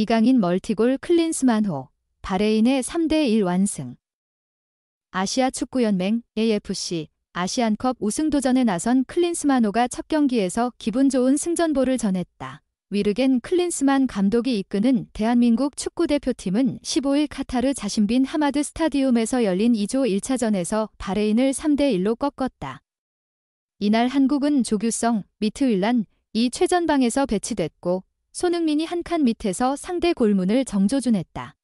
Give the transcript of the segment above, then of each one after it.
이강인 멀티골 클린스만호, 바레인의 3대1 완승. 아시아 축구연맹 AFC 아시안컵 우승 도전에 나선 클린스만호가 첫 경기에서 기분 좋은 승전보를 전했다. 위르겐 클린스만 감독이 이끄는 대한민국 축구대표팀은 15일 카타르 자신빈 하마드 스타디움에서 열린 2조 1차전에서 바레인을 3대1로 꺾었다. 이날 한국은 조규성, 미트윌란, 이 최전방에서 배치됐고 손흥민이 한 칸 밑에서 상대 골문을 정조준했다.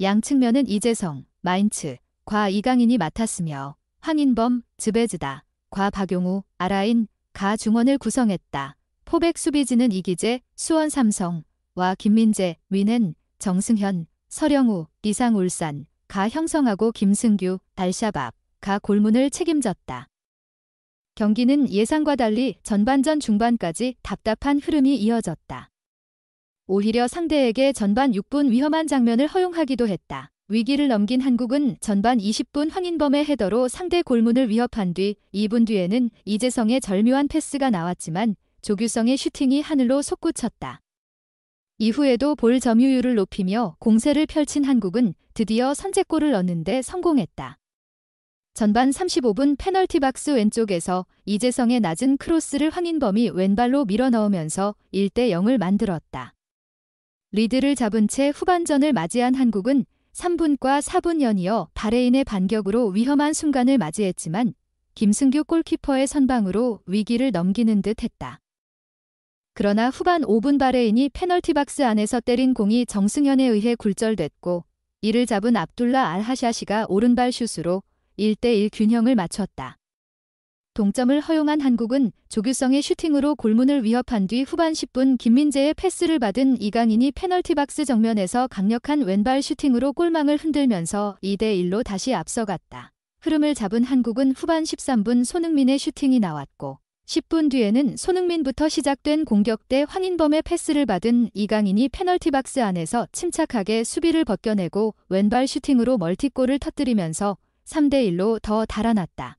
양측면은 이재성, 마인츠, 과 이강인이 맡았으며 황인범, 즈베즈다, 과 박용우, 아라인, 가 중원을 구성했다. 포백 수비진은 이기재, 수원 삼성, 와 김민재, 위는 정승현, 서령우, 이상 울산, 가 형성하고 김승규, 달샤밥, 가 골문을 책임졌다. 경기는 예상과 달리 전반전 중반까지 답답한 흐름이 이어졌다. 오히려 상대에게 전반 6분 위험한 장면을 허용하기도 했다. 위기를 넘긴 한국은 전반 20분 황인범의 헤더로 상대 골문을 위협한 뒤 2분 뒤에는 이재성의 절묘한 패스가 나왔지만 조규성의 슈팅이 하늘로 솟구쳤다. 이후에도 볼 점유율을 높이며 공세를 펼친 한국은 드디어 선제골을 얻는데 성공했다. 전반 35분 페널티 박스 왼쪽에서 이재성의 낮은 크로스를 황인범이 왼발로 밀어넣으면서 1대 0을 만들었다. 리드를 잡은 채 후반전을 맞이한 한국은 3분과 4분 연이어 바레인의 반격으로 위험한 순간을 맞이했지만 김승규 골키퍼의 선방으로 위기를 넘기는 듯 했다. 그러나 후반 5분 바레인이 페널티 박스 안에서 때린 공이 정승현에 의해 굴절됐고 이를 잡은 압둘라 알하샤시가 오른발 슛으로 1대1 균형을 맞췄다. 동점을 허용한 한국은 조규성의 슈팅으로 골문을 위협한 뒤 후반 10분 김민재의 패스를 받은 이강인이 페널티박스 정면에서 강력한 왼발 슈팅으로 골망을 흔들면서 2대1로 다시 앞서갔다. 흐름을 잡은 한국은 후반 13분 손흥민의 슈팅이 나왔고 10분 뒤에는 손흥민부터 시작된 공격 때 황인범의 패스를 받은 이강인이 페널티박스 안에서 침착하게 수비를 벗겨내고 왼발 슈팅으로 멀티골을 터뜨리면서 3대1로 더 달아났다.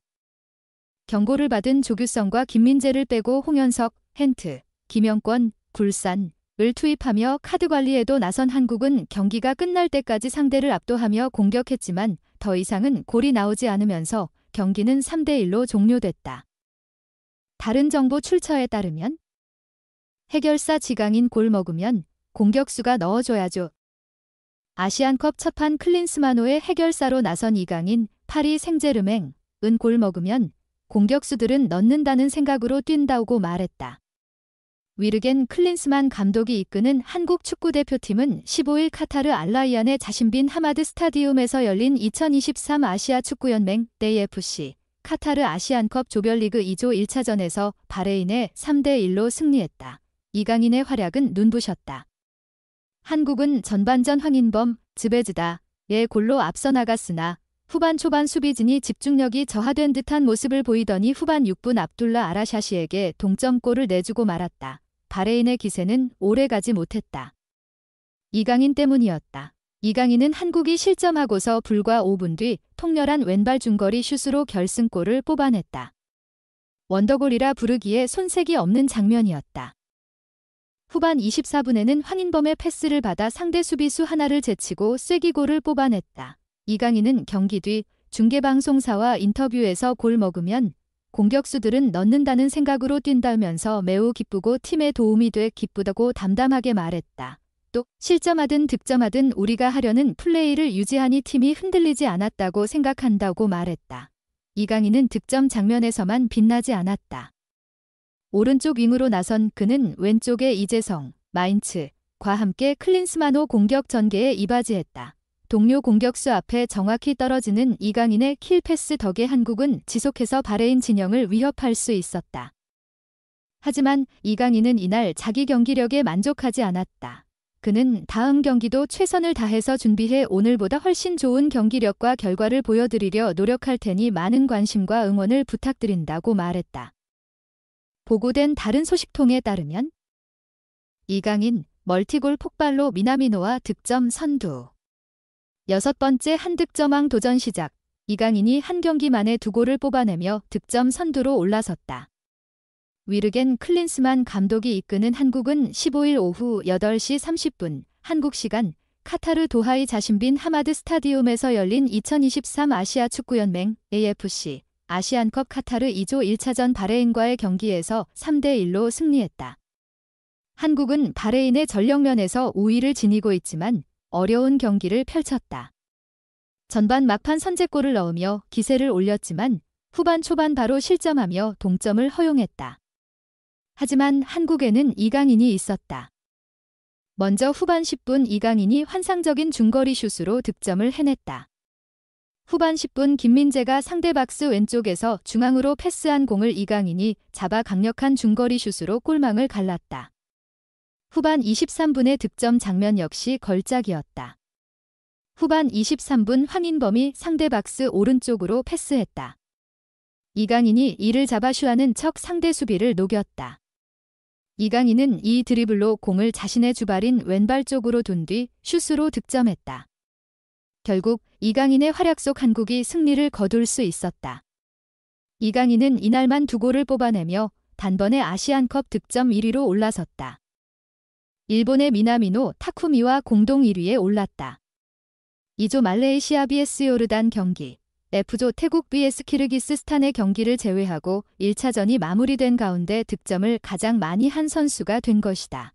경고를 받은 조규성과 김민재를 빼고 홍현석, 헨트, 김영권, 굴산을 투입하며 카드 관리에도 나선 한국은 경기가 끝날 때까지 상대를 압도하며 공격했지만 더 이상은 골이 나오지 않으면서 경기는 3대1로 종료됐다. 다른 정보 출처에 따르면 해결사 지강인 골 먹으면 공격수가 넣어줘야죠. 아시안컵 첫판 클린스만호의 해결사로 나선 이강인, 파리 생제르맹, 은골 먹으면 공격수들은 넣는다는 생각으로 뛴다고 말했다. 위르겐 클린스만 감독이 이끄는 한국 축구대표팀은 15일 카타르 알라이안의 자신빈 하마드 스타디움에서 열린 2023 아시아 축구연맹 d f c 카타르 아시안컵 조별리그 2조 1차전에서 바레인에 3대1로 승리했다. 이강인의 활약은 눈부셨다. 한국은 전반전 황인범, 즈베즈다의 골로 앞서 나갔으나 후반 초반 수비진이 집중력이 저하된 듯한 모습을 보이더니 후반 6분 압둘라 아라샤시에게 동점골을 내주고 말았다. 바레인의 기세는 오래가지 못했다. 이강인 때문이었다. 이강인은 한국이 실점하고서 불과 5분 뒤 통렬한 왼발 중거리 슛으로 결승골을 뽑아냈다. 원더골이라 부르기에 손색이 없는 장면이었다. 후반 24분에는 환인범의 패스를 받아 상대 수비수 하나를 제치고 쐐기골을 뽑아냈다. 이강인은 경기 뒤 중계방송사와 인터뷰에서 골 먹으면 공격수들은 넣는다는 생각으로 뛴다면서 매우 기쁘고 팀에 도움이 돼 기쁘다고 담담하게 말했다. 또 실점하든 득점하든 우리가 하려는 플레이를 유지하니 팀이 흔들리지 않았다고 생각한다고 말했다. 이강인은 득점 장면에서만 빛나지 않았다. 오른쪽 윙으로 나선 그는 왼쪽에 이재성, 마인츠과 함께 클린스만호 공격 전개에 이바지했다. 동료 공격수 앞에 정확히 떨어지는 이강인의 킬패스 덕에 한국은 지속해서 바레인 진영을 위협할 수 있었다. 하지만 이강인은 이날 자기 경기력에 만족하지 않았다. 그는 다음 경기도 최선을 다해서 준비해 오늘보다 훨씬 좋은 경기력과 결과를 보여드리려 노력할 테니 많은 관심과 응원을 부탁드린다고 말했다. 보고된 다른 소식통에 따르면 이강인 멀티골 폭발로 미나미노와 득점 선두 여섯 번째 한득점왕 도전 시작. 이강인이 한 경기 만에 두 골을 뽑아내며 득점 선두로 올라섰다. 위르겐 클린스만 감독이 이끄는 한국은 15일 오후 8시 30분 한국 시간 카타르 도하이 자신빈 하마드 스타디움에서 열린 2023 아시아 축구연맹 AFC 아시안컵 카타르 2조 1차전 바레인과의 경기에서 3대1로 승리했다. 한국은 바레인의 전력면에서 우위를 지니고 있지만 어려운 경기를 펼쳤다. 전반 막판 선제골을 넣으며 기세를 올렸지만 후반 초반 바로 실점하며 동점을 허용했다. 하지만 한국에는 이강인이 있었다. 먼저 후반 10분 이강인이 환상적인 중거리 슛으로 득점을 해냈다. 후반 10분 김민재가 상대 박스 왼쪽에서 중앙으로 패스한 공을 이강인이 잡아 강력한 중거리 슛으로 골망을 갈랐다. 후반 23분의 득점 장면 역시 걸작이었다. 후반 23분 황인범이 상대 박스 오른쪽으로 패스했다. 이강인이 이를 잡아 슈하는 척 상대 수비를 녹였다. 이강인은 이 드리블로 공을 자신의 주발인 왼발 쪽으로 둔 뒤 슛으로 득점했다. 결국 이강인의 활약 속 한국이 승리를 거둘 수 있었다. 이강인은 이날만 두 골을 뽑아내며 단번에 아시안컵 득점 1위로 올라섰다. 일본의 미나미노 타쿠미와 공동 1위에 올랐다. 2조 말레이시아 BS 요르단 경기, F조 태국 BS 키르기스스탄의 경기를 제외하고 1차전이 마무리된 가운데 득점을 가장 많이 한 선수가 된 것이다.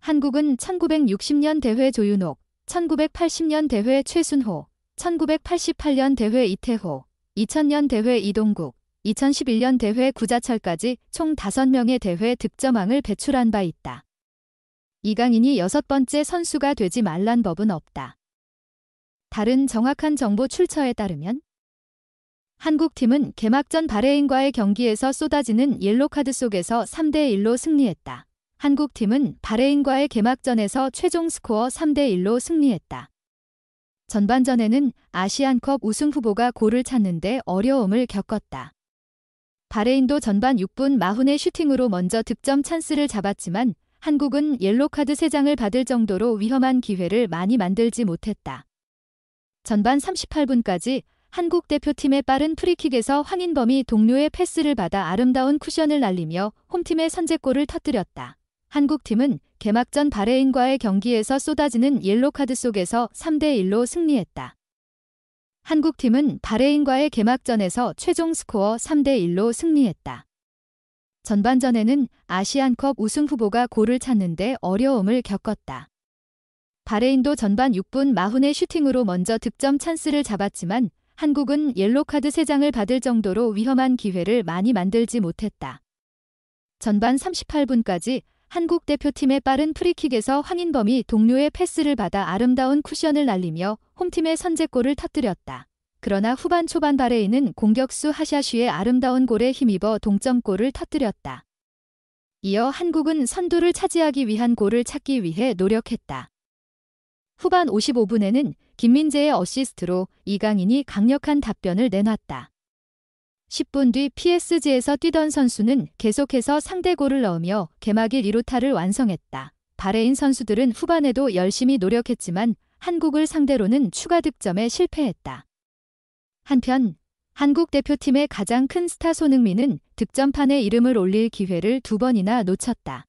한국은 1960년 대회 조윤옥, 1980년 대회 최순호, 1988년 대회 이태호, 2000년 대회 이동국, 2011년 대회 구자철까지 총 5명의 대회 득점왕을 배출한 바 있다. 이강인이 여섯 번째 선수가 되지 말란 법은 없다. 다른 정확한 정보 출처에 따르면 한국팀은 개막전 바레인과의 경기에서 쏟아지는 옐로카드 속에서 3대1로 승리했다. 한국팀은 바레인과의 개막전에서 최종 스코어 3대1로 승리했다. 전반전에는 아시안컵 우승 후보가 골을 찾는데 어려움을 겪었다. 바레인도 전반 6분 마훈의 슈팅으로 먼저 득점 찬스를 잡았지만 한국은 옐로카드 3장을 받을 정도로 위험한 기회를 많이 만들지 못했다. 전반 38분까지 한국 대표팀의 빠른 프리킥에서 황인범이 동료의 패스를 받아 아름다운 쿠션을 날리며 홈팀의 선제골을 터뜨렸다. 한국팀은 개막전 바레인과의 경기에서 쏟아지는 옐로카드 속에서 3대1로 승리했다. 한국팀은 바레인과의 개막전에서 최종 스코어 3대1로 승리했다. 전반전에는 아시안컵 우승 후보가 골을 찾는데 어려움을 겪었다. 바레인도 전반 6분 마훈의 슈팅으로 먼저 득점 찬스를 잡았지만 한국은 옐로카드 3장을 받을 정도로 위험한 기회를 많이 만들지 못했다. 전반 38분까지 한국 대표팀의 빠른 프리킥에서 황인범이 동료의 패스를 받아 아름다운 쿠션을 날리며 홈팀의 선제골을 터뜨렸다. 그러나 후반 초반 바레인은 공격수 하샤쉬의 아름다운 골에 힘입어 동점골을 터뜨렸다. 이어 한국은 선두를 차지하기 위한 골을 찾기 위해 노력했다. 후반 55분에는 김민재의 어시스트로 이강인이 강력한 답변을 내놨다. 10분 뒤 PSG에서 뛰던 선수는 계속해서 상대골을 넣으며 개막일 2루타를 완성했다. 바레인 선수들은 후반에도 열심히 노력했지만 한국을 상대로는 추가 득점에 실패했다. 한편 한국 대표팀의 가장 큰 스타 손흥민은 득점판에 이름을 올릴 기회를 두 번이나 놓쳤다.